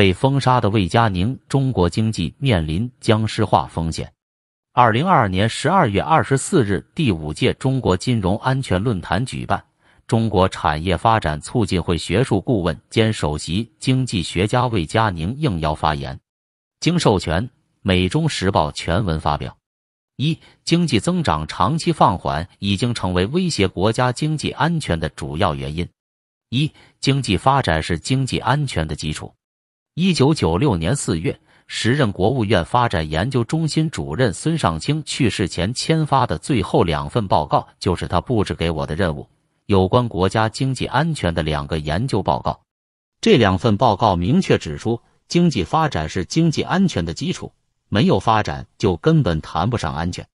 被封杀的魏佳宁，中国经济面临僵尸化风险。二零二二年十二月二十四日，第五届中国金融安全论坛举办，中国产业发展促进会学术顾问兼首席经济学家魏佳宁应邀发言。经授权，美中时报全文发表：一、经济增长长期放缓已经成为威胁国家经济安全的主要原因；一、经济发展是经济安全的基础。一九九六年四月，时任国务院发展研究中心主任孙尚清去世前签发的最后两份报告，就是他布置给我的任务——有关国家经济安全的两个研究报告。这两份报告明确指出，经济发展是经济安全的基础，没有发展就根本谈不上安全。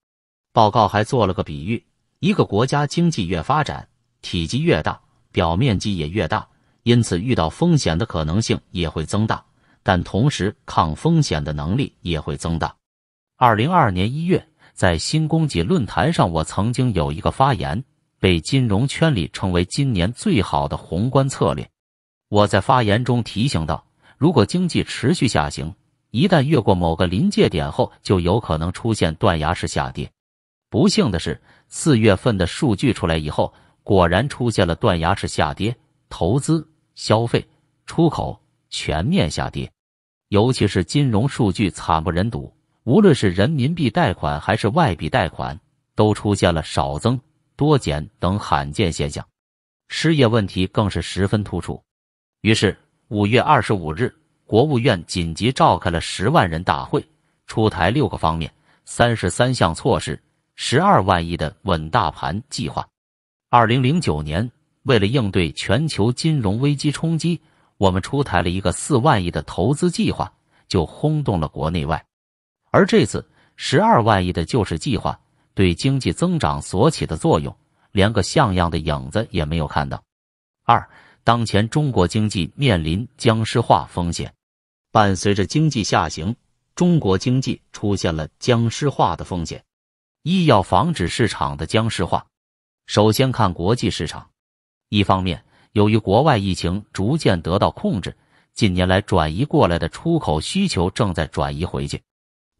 报告还做了个比喻：一个国家经济越发展，体积越大，表面积也越大。因此，遇到风险的可能性也会增大，但同时抗风险的能力也会增大。二零二二年一月，在新供给论坛上，我曾经有一个发言，被金融圈里称为今年最好的宏观策略。我在发言中提醒到，如果经济持续下行，一旦越过某个临界点后，就有可能出现断崖式下跌。不幸的是，四月份的数据出来以后，果然出现了断崖式下跌，投资。消费、出口全面下跌，尤其是金融数据惨不忍睹，无论是人民币贷款还是外币贷款，都出现了少增多减等罕见现象。失业问题更是十分突出。于是，五月二十五日，国务院紧急召开了十万人大会，出台六个方面、三十三项措施、十二万亿的稳大盘计划。二零零九年。为了应对全球金融危机冲击，我们出台了一个四万亿的投资计划，就轰动了国内外。而这次十二万亿的救市计划对经济增长所起的作用，连个像样的影子也没有看到。二，当前中国经济面临僵尸化风险，伴随着经济下行，中国经济出现了僵尸化的风险。一要防止市场的僵尸化，首先看国际市场。一方面，由于国外疫情逐渐得到控制，近年来转移过来的出口需求正在转移回去；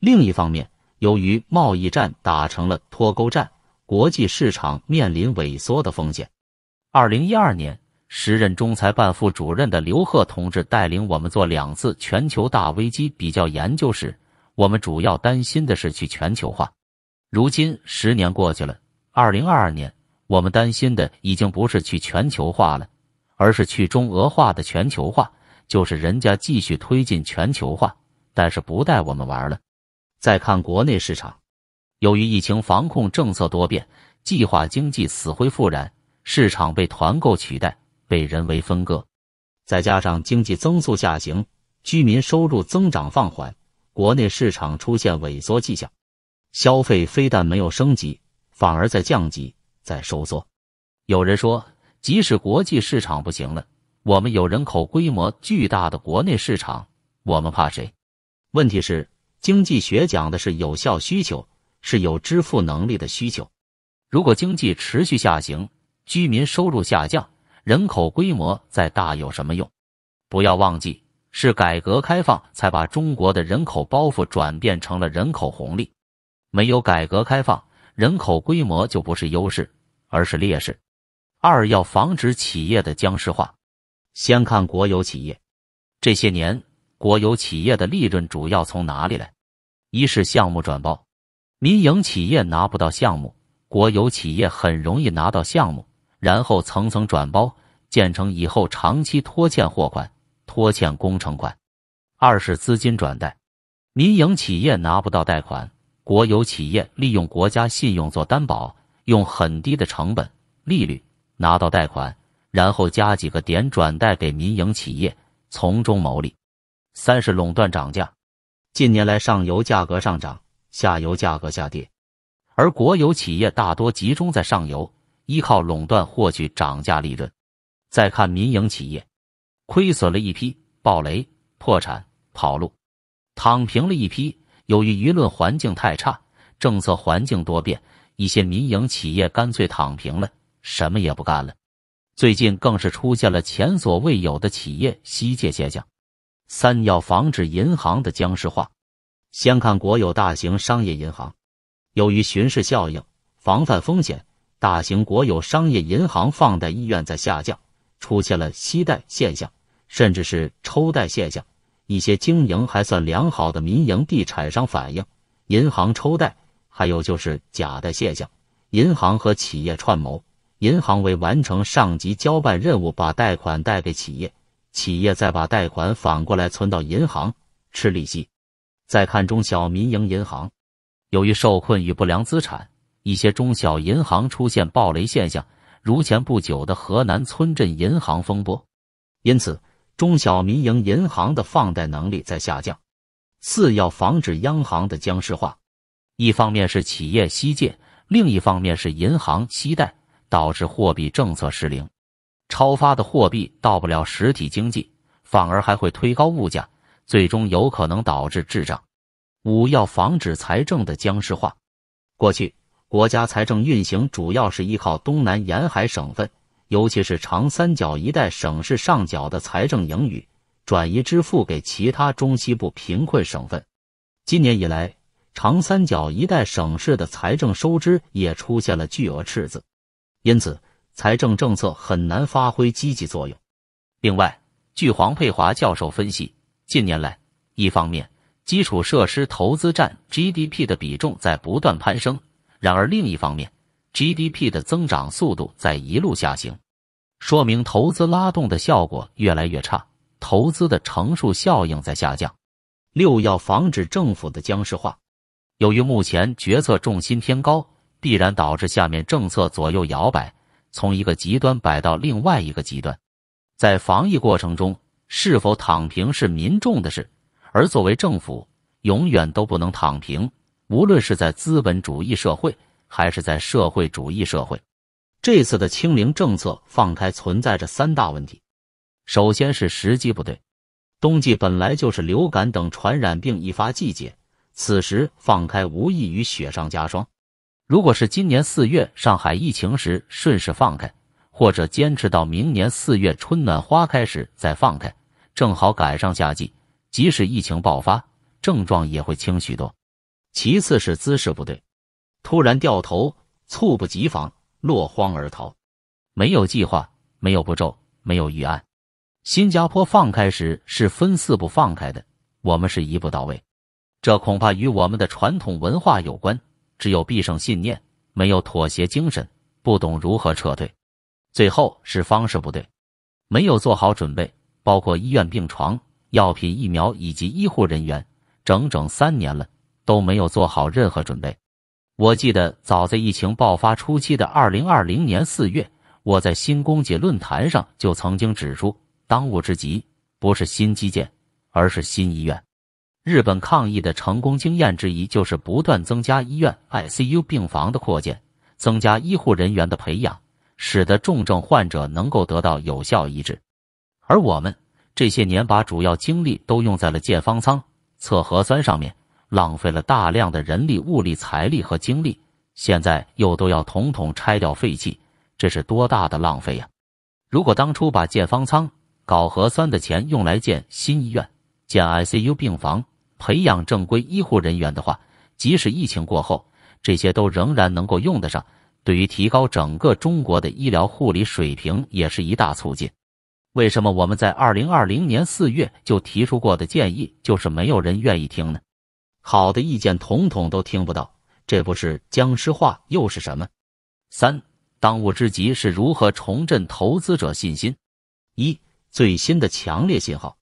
另一方面，由于贸易战打成了脱钩战，国际市场面临萎缩的风险。二零一二年，时任中财办副主任的刘鹤同志带领我们做两次全球大危机比较研究时，我们主要担心的是去全球化。如今十年过去了，二零二二年。我们担心的已经不是去全球化了，而是去中俄化的全球化，就是人家继续推进全球化，但是不带我们玩了。再看国内市场，由于疫情防控政策多变，计划经济死灰复燃，市场被团购取代，被人为分割，再加上经济增速下行，居民收入增长放缓，国内市场出现萎缩迹象，消费非但没有升级，反而在降级。在收缩，有人说，即使国际市场不行了，我们有人口规模巨大的国内市场，我们怕谁？问题是，经济学讲的是有效需求，是有支付能力的需求。如果经济持续下行，居民收入下降，人口规模再大有什么用？不要忘记，是改革开放才把中国的人口包袱转变成了人口红利。没有改革开放，人口规模就不是优势。而是劣势。二要防止企业的僵尸化。先看国有企业，这些年国有企业的利润主要从哪里来？一是项目转包，民营企业拿不到项目，国有企业很容易拿到项目，然后层层转包，建成以后长期拖欠货款、拖欠工程款。二是资金转贷，民营企业拿不到贷款，国有企业利用国家信用做担保。用很低的成本利率拿到贷款，然后加几个点转贷给民营企业，从中牟利。三是垄断涨价。近年来，上游价格上涨，下游价格下跌，而国有企业大多集中在上游，依靠垄断获取涨价利润。再看民营企业，亏损了一批，暴雷、破产、跑路、躺平了一批。由于舆论环境太差，政策环境多变。一些民营企业干脆躺平了，什么也不干了。最近更是出现了前所未有的企业稀借现象。三要防止银行的僵尸化。先看国有大型商业银行，由于巡视效应、防范风险，大型国有商业银行放贷意愿在下降，出现了惜贷现象，甚至是抽贷现象。一些经营还算良好的民营地产商反映，银行抽贷。还有就是假的现象，银行和企业串谋，银行为完成上级交办任务，把贷款贷给企业，企业再把贷款反过来存到银行吃利息。再看中小民营银行，由于受困于不良资产，一些中小银行出现暴雷现象，如前不久的河南村镇银行风波。因此，中小民营银行的放贷能力在下降。四要防止央行的僵尸化。一方面是企业吸借，另一方面是银行吸贷，导致货币政策失灵，超发的货币到不了实体经济，反而还会推高物价，最终有可能导致滞胀。五要防止财政的僵尸化。过去，国家财政运行主要是依靠东南沿海省份，尤其是长三角一带省市上缴的财政盈余，转移支付给其他中西部贫困省份。今年以来。长三角一带省市的财政收支也出现了巨额赤字，因此财政政策很难发挥积极作用。另外，据黄佩华教授分析，近年来，一方面基础设施投资占 GDP 的比重在不断攀升，然而另一方面 GDP 的增长速度在一路下行，说明投资拉动的效果越来越差，投资的乘数效应在下降。六要防止政府的僵尸化。由于目前决策重心偏高，必然导致下面政策左右摇摆，从一个极端摆到另外一个极端。在防疫过程中，是否躺平是民众的事，而作为政府，永远都不能躺平。无论是在资本主义社会，还是在社会主义社会，这次的清零政策放开存在着三大问题：首先是时机不对，冬季本来就是流感等传染病易发季节。此时放开无异于雪上加霜。如果是今年四月上海疫情时顺势放开，或者坚持到明年四月春暖花开时再放开，正好赶上夏季，即使疫情爆发，症状也会轻许多。其次是姿势不对，突然掉头，猝不及防，落荒而逃，没有计划，没有步骤，没有预案。新加坡放开时是分四步放开的，我们是一步到位。这恐怕与我们的传统文化有关。只有必胜信念，没有妥协精神，不懂如何撤退，最后是方式不对，没有做好准备，包括医院病床、药品、疫苗以及医护人员，整整三年了都没有做好任何准备。我记得早在疫情爆发初期的二零二零年四月，我在新供给论坛上就曾经指出，当务之急不是新基建，而是新医院。日本抗疫的成功经验之一就是不断增加医院 ICU 病房的扩建，增加医护人员的培养，使得重症患者能够得到有效医治。而我们这些年把主要精力都用在了建方舱、测核酸上面，浪费了大量的人力、物力、财力和精力，现在又都要统统拆掉废弃，这是多大的浪费呀！如果当初把建方舱、搞核酸的钱用来建新医院、建 ICU 病房，培养正规医护人员的话，即使疫情过后，这些都仍然能够用得上。对于提高整个中国的医疗护理水平，也是一大促进。为什么我们在二零二零年四月就提出过的建议，就是没有人愿意听呢？好的意见统统都听不到，这不是僵尸化又是什么？三，当务之急是如何重振投资者信心。一，最新的强烈信号，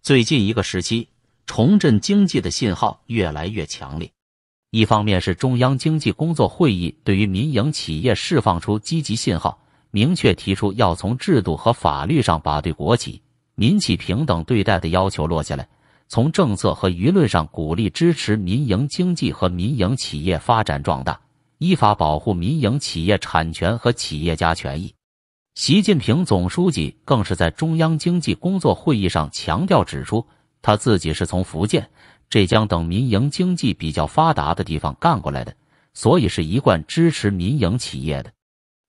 最近一个时期。重振经济的信号越来越强烈。一方面，是中央经济工作会议对于民营企业释放出积极信号，明确提出要从制度和法律上把对国企、民企平等对待的要求落下来，从政策和舆论上鼓励支持民营经济和民营企业发展壮大，依法保护民营企业产权和企业家权益。习近平总书记更是在中央经济工作会议上强调指出。他自己是从福建、浙江等民营经济比较发达的地方干过来的，所以是一贯支持民营企业的。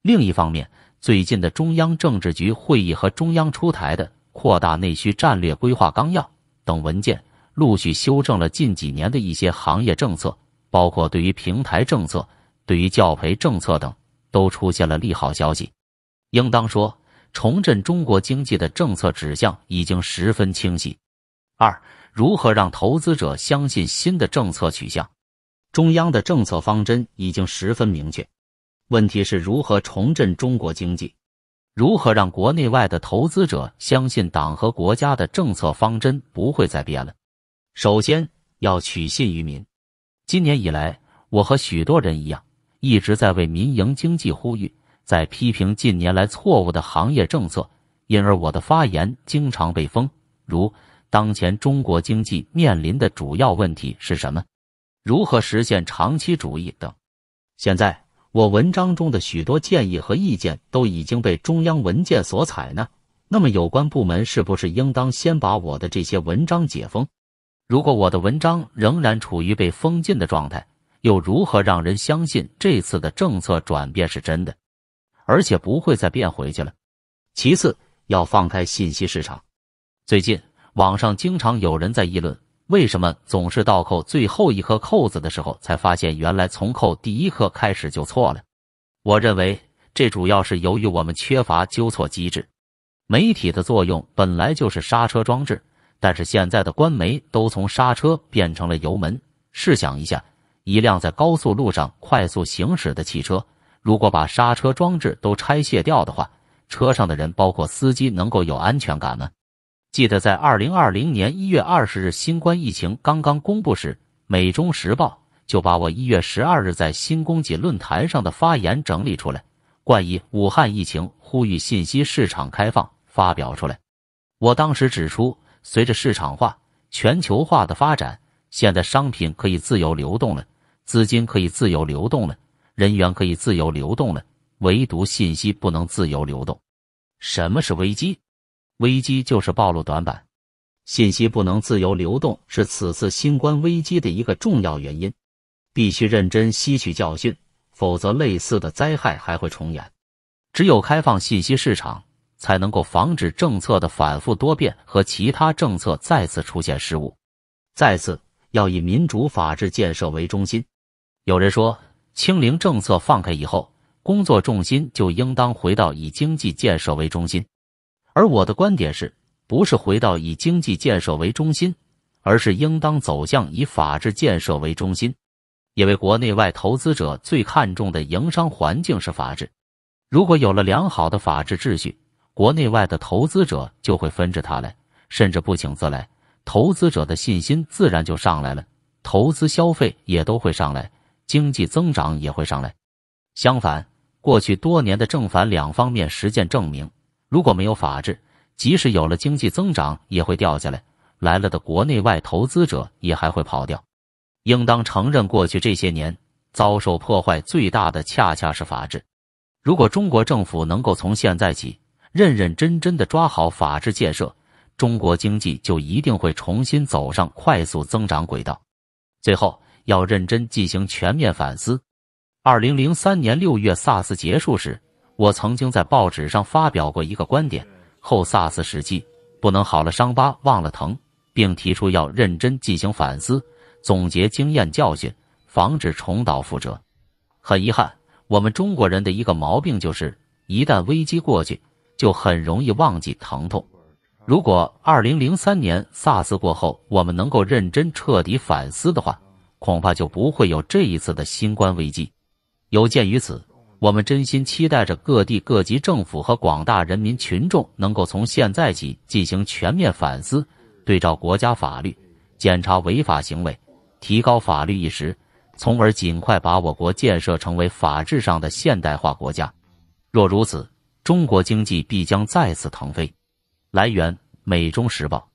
另一方面，最近的中央政治局会议和中央出台的《扩大内需战略规划纲要》等文件，陆续修正了近几年的一些行业政策，包括对于平台政策、对于教培政策等，都出现了利好消息。应当说，重振中国经济的政策指向已经十分清晰。二、如何让投资者相信新的政策取向？中央的政策方针已经十分明确，问题是如何重振中国经济，如何让国内外的投资者相信党和国家的政策方针不会再变了？首先，要取信于民。今年以来，我和许多人一样，一直在为民营经济呼吁，在批评近年来错误的行业政策，因而我的发言经常被封，如。当前中国经济面临的主要问题是什么？如何实现长期主义等？现在我文章中的许多建议和意见都已经被中央文件所采纳，那么有关部门是不是应当先把我的这些文章解封？如果我的文章仍然处于被封禁的状态，又如何让人相信这次的政策转变是真的，而且不会再变回去了？其次，要放开信息市场。最近。网上经常有人在议论，为什么总是倒扣最后一颗扣子的时候才发现，原来从扣第一颗开始就错了。我认为这主要是由于我们缺乏纠错机制。媒体的作用本来就是刹车装置，但是现在的官媒都从刹车变成了油门。试想一下，一辆在高速路上快速行驶的汽车，如果把刹车装置都拆卸掉的话，车上的人，包括司机，能够有安全感吗？记得在二零二零年一月二十日新冠疫情刚刚公布时，《美中时报》就把我一月十二日在新供给论坛上的发言整理出来，冠以“武汉疫情呼吁信息市场开放”发表出来。我当时指出，随着市场化、全球化的发展，现在商品可以自由流动了，资金可以自由流动了，人员可以自由流动了，唯独信息不能自由流动。什么是危机？危机就是暴露短板，信息不能自由流动是此次新冠危机的一个重要原因，必须认真吸取教训，否则类似的灾害还会重演。只有开放信息市场，才能够防止政策的反复多变和其他政策再次出现失误。再次，要以民主法治建设为中心。有人说，清零政策放开以后，工作重心就应当回到以经济建设为中心。而我的观点是，不是回到以经济建设为中心，而是应当走向以法治建设为中心，因为国内外投资者最看重的营商环境是法治。如果有了良好的法治秩序，国内外的投资者就会纷至沓来，甚至不请自来，投资者的信心自然就上来了，投资消费也都会上来，经济增长也会上来。相反，过去多年的正反两方面实践证明。如果没有法治，即使有了经济增长，也会掉下来。来了的国内外投资者也还会跑掉。应当承认，过去这些年遭受破坏最大的，恰恰是法治。如果中国政府能够从现在起认认真真的抓好法治建设，中国经济就一定会重新走上快速增长轨道。最后，要认真进行全面反思。二零零三年六月，萨斯结束时。我曾经在报纸上发表过一个观点：后萨斯时期不能好了伤疤忘了疼，并提出要认真进行反思，总结经验教训，防止重蹈覆辙。很遗憾，我们中国人的一个毛病就是，一旦危机过去，就很容易忘记疼痛。如果2003年萨斯过后，我们能够认真彻底反思的话，恐怕就不会有这一次的新冠危机。有鉴于此。我们真心期待着各地各级政府和广大人民群众能够从现在起进行全面反思，对照国家法律，检查违法行为，提高法律意识，从而尽快把我国建设成为法治上的现代化国家。若如此，中国经济必将再次腾飞。来源：美中时报。